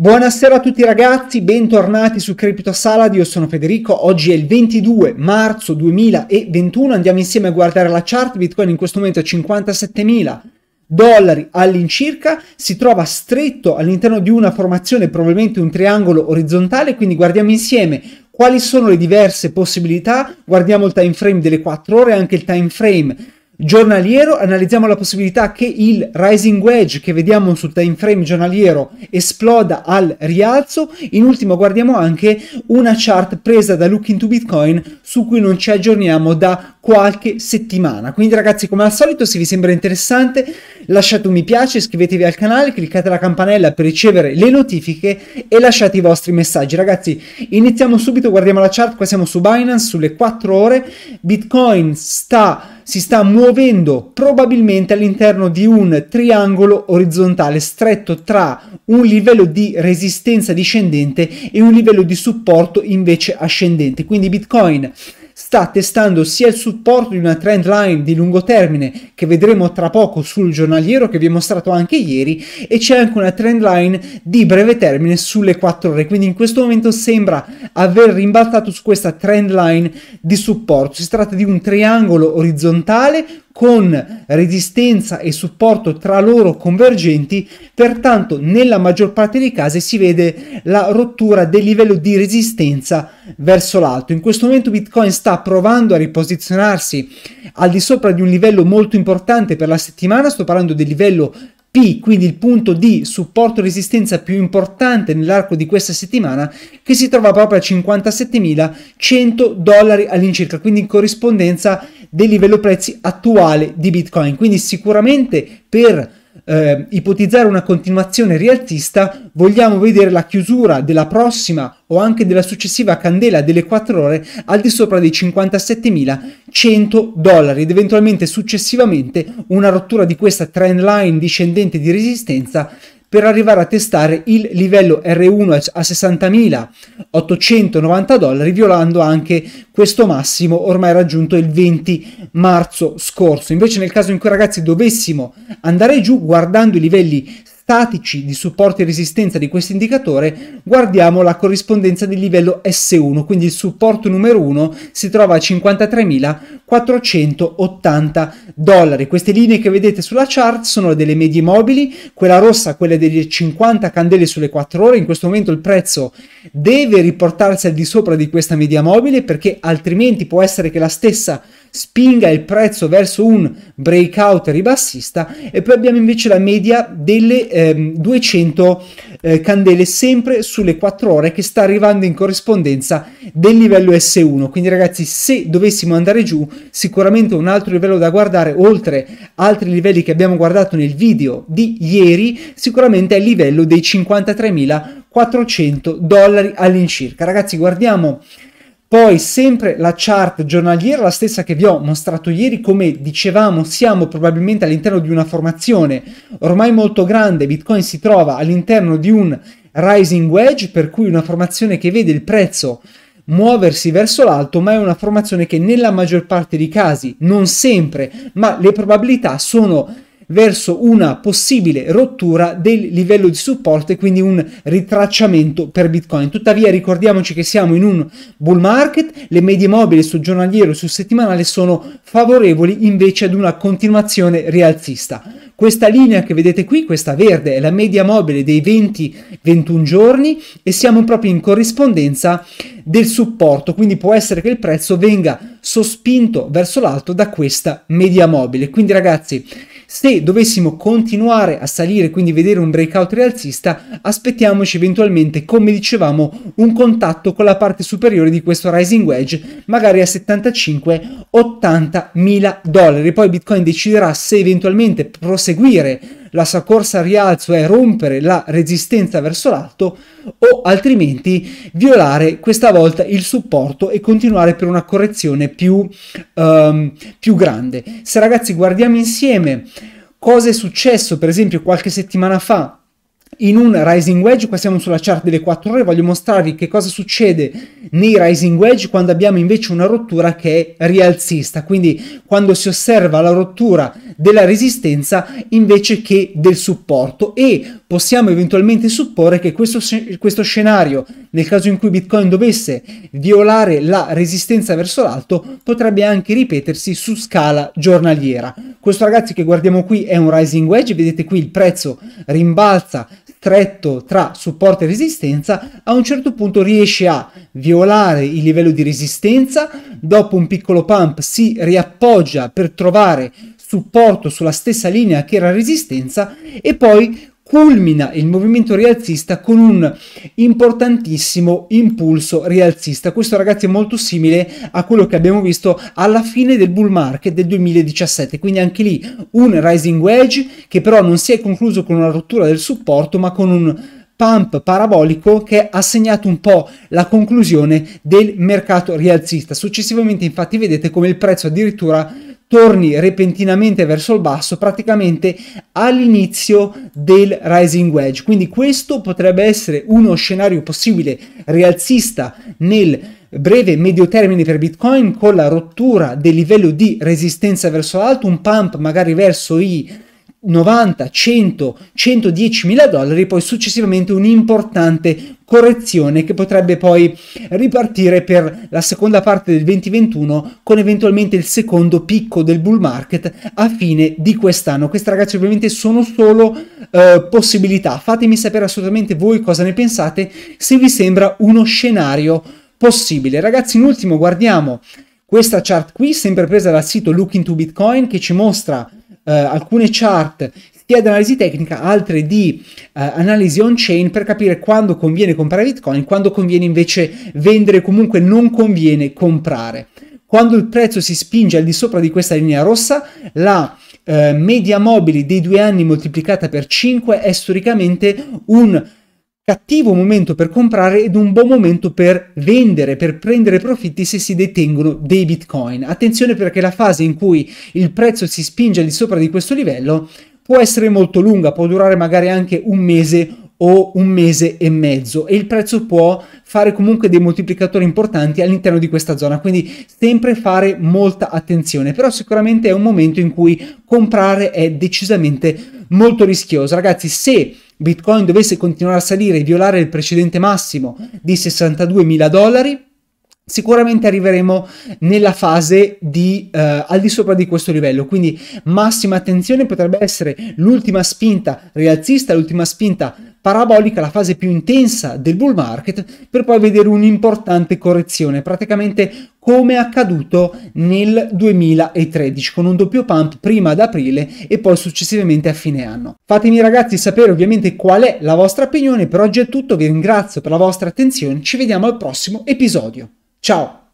Buonasera a tutti ragazzi, bentornati su Crypto Salad, io sono Federico, oggi è il 22 marzo 2021, andiamo insieme a guardare la chart, Bitcoin in questo momento è 57.000 dollari all'incirca, si trova stretto all'interno di una formazione, probabilmente un triangolo orizzontale, quindi guardiamo insieme quali sono le diverse possibilità, guardiamo il time frame delle 4 ore, anche il time frame giornaliero analizziamo la possibilità che il rising wedge che vediamo sul time frame giornaliero esploda al rialzo in ultimo guardiamo anche una chart presa da Look into Bitcoin su cui non ci aggiorniamo da qualche settimana quindi ragazzi come al solito se vi sembra interessante lasciate un mi piace iscrivetevi al canale cliccate la campanella per ricevere le notifiche e lasciate i vostri messaggi ragazzi iniziamo subito guardiamo la chart qua siamo su Binance sulle 4 ore Bitcoin sta si sta muovendo probabilmente all'interno di un triangolo orizzontale stretto tra un livello di resistenza discendente e un livello di supporto invece ascendente. Quindi Bitcoin sta testando sia il supporto di una trend line di lungo termine che vedremo tra poco sul giornaliero che vi ho mostrato anche ieri e c'è anche una trend line di breve termine sulle 4 ore, quindi in questo momento sembra aver rimbalzato su questa trend line di supporto. Si tratta di un triangolo orizzontale con resistenza e supporto tra loro convergenti, pertanto nella maggior parte dei casi si vede la rottura del livello di resistenza verso l'alto. In questo momento Bitcoin sta provando a riposizionarsi al di sopra di un livello molto importante importante per la settimana, sto parlando del livello P, quindi il punto di supporto resistenza più importante nell'arco di questa settimana, che si trova proprio a 57.100 dollari all'incirca, quindi in corrispondenza del livello prezzi attuale di Bitcoin. Quindi sicuramente per eh, ipotizzare una continuazione rialzista, vogliamo vedere la chiusura della prossima o anche della successiva candela delle 4 ore al di sopra dei 57.100 dollari ed eventualmente successivamente una rottura di questa trend line discendente di resistenza per arrivare a testare il livello R1 a 60.890 dollari, violando anche questo massimo ormai raggiunto il 20 marzo scorso. Invece nel caso in cui ragazzi dovessimo andare giù guardando i livelli statici di supporto e resistenza di questo indicatore, guardiamo la corrispondenza del livello S1, quindi il supporto numero 1 si trova a 53.480 dollari. Queste linee che vedete sulla chart sono delle medie mobili, quella rossa quelle delle 50 candele sulle 4 ore, in questo momento il prezzo deve riportarsi al di sopra di questa media mobile perché altrimenti può essere che la stessa spinga il prezzo verso un breakout ribassista e poi abbiamo invece la media delle ehm, 200 eh, candele sempre sulle 4 ore che sta arrivando in corrispondenza del livello S1 quindi ragazzi se dovessimo andare giù sicuramente un altro livello da guardare oltre altri livelli che abbiamo guardato nel video di ieri sicuramente è il livello dei 53.400 dollari all'incirca ragazzi guardiamo poi sempre la chart giornaliera, la stessa che vi ho mostrato ieri, come dicevamo siamo probabilmente all'interno di una formazione ormai molto grande, Bitcoin si trova all'interno di un rising wedge, per cui una formazione che vede il prezzo muoversi verso l'alto, ma è una formazione che nella maggior parte dei casi, non sempre, ma le probabilità sono verso una possibile rottura del livello di supporto e quindi un ritracciamento per Bitcoin. Tuttavia ricordiamoci che siamo in un bull market, le medie mobili sul giornaliero e sul settimanale sono favorevoli invece ad una continuazione rialzista. Questa linea che vedete qui, questa verde, è la media mobile dei 20-21 giorni e siamo proprio in corrispondenza del supporto, quindi può essere che il prezzo venga sospinto verso l'alto da questa media mobile. Quindi ragazzi, se dovessimo continuare a salire, quindi vedere un breakout rialzista, aspettiamoci eventualmente, come dicevamo, un contatto con la parte superiore di questo rising wedge, magari a 75-80 mila dollari. Poi Bitcoin deciderà se eventualmente proseguire la sua corsa al rialzo è rompere la resistenza verso l'alto o altrimenti violare questa volta il supporto e continuare per una correzione più, um, più grande. Se ragazzi guardiamo insieme cosa è successo per esempio qualche settimana fa in un Rising Wedge, qua siamo sulla chart delle 4 ore, voglio mostrarvi che cosa succede nei Rising Wedge quando abbiamo invece una rottura che è rialzista, quindi quando si osserva la rottura della resistenza invece che del supporto e possiamo eventualmente supporre che questo, questo scenario, nel caso in cui Bitcoin dovesse violare la resistenza verso l'alto, potrebbe anche ripetersi su scala giornaliera. Questo ragazzi che guardiamo qui è un rising wedge, vedete qui il prezzo rimbalza stretto tra supporto e resistenza, a un certo punto riesce a violare il livello di resistenza, dopo un piccolo pump si riappoggia per trovare supporto sulla stessa linea che era resistenza e poi culmina il movimento rialzista con un importantissimo impulso rialzista. Questo ragazzi è molto simile a quello che abbiamo visto alla fine del bull market del 2017, quindi anche lì un rising wedge che però non si è concluso con una rottura del supporto ma con un pump parabolico che ha segnato un po' la conclusione del mercato rialzista. Successivamente infatti vedete come il prezzo addirittura torni repentinamente verso il basso praticamente all'inizio del rising wedge quindi questo potrebbe essere uno scenario possibile rialzista nel breve medio termine per bitcoin con la rottura del livello di resistenza verso l'alto un pump magari verso i 90, 100, 110 mila dollari, poi successivamente un'importante correzione che potrebbe poi ripartire per la seconda parte del 2021 con eventualmente il secondo picco del bull market a fine di quest'anno. Queste ragazzi ovviamente sono solo eh, possibilità, fatemi sapere assolutamente voi cosa ne pensate, se vi sembra uno scenario possibile. Ragazzi, in ultimo guardiamo questa chart qui, sempre presa dal sito Look into Bitcoin, che ci mostra eh, alcune chart sia di analisi tecnica, altre di eh, analisi on-chain per capire quando conviene comprare Bitcoin, quando conviene invece vendere, comunque non conviene comprare. Quando il prezzo si spinge al di sopra di questa linea rossa, la eh, media mobile dei due anni moltiplicata per 5 è storicamente un cattivo momento per comprare ed un buon momento per vendere, per prendere profitti se si detengono dei bitcoin. Attenzione perché la fase in cui il prezzo si spinge al di sopra di questo livello può essere molto lunga, può durare magari anche un mese o un mese e mezzo e il prezzo può fare comunque dei moltiplicatori importanti all'interno di questa zona quindi sempre fare molta attenzione però sicuramente è un momento in cui comprare è decisamente molto rischioso ragazzi se Bitcoin dovesse continuare a salire e violare il precedente massimo di 62 mila dollari, sicuramente arriveremo nella fase di eh, al di sopra di questo livello quindi massima attenzione potrebbe essere l'ultima spinta rialzista l'ultima spinta parabolica la fase più intensa del bull market per poi vedere un'importante correzione praticamente come accaduto nel 2013 con un doppio pump prima ad aprile e poi successivamente a fine anno. Fatemi ragazzi sapere ovviamente qual è la vostra opinione, per oggi è tutto, vi ringrazio per la vostra attenzione, ci vediamo al prossimo episodio. Ciao!